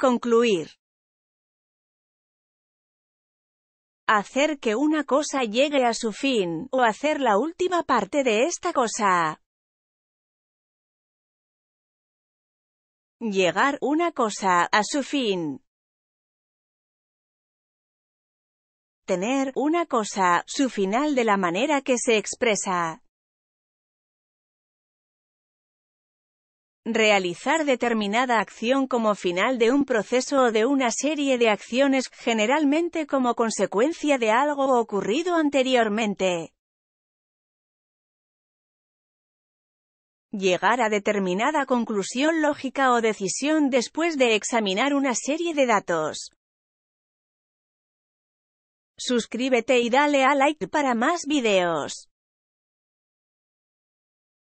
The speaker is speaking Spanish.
Concluir. Hacer que una cosa llegue a su fin, o hacer la última parte de esta cosa. Llegar una cosa a su fin. Tener una cosa, su final de la manera que se expresa. Realizar determinada acción como final de un proceso o de una serie de acciones, generalmente como consecuencia de algo ocurrido anteriormente. Llegar a determinada conclusión lógica o decisión después de examinar una serie de datos. Suscríbete y dale a like para más videos.